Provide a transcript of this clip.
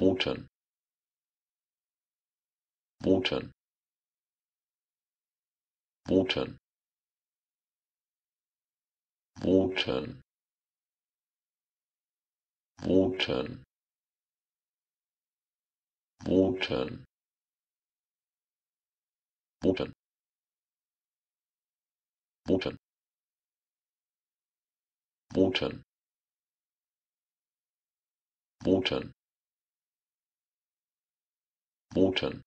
boten boten boten boten boten boten boten boten boten boten boten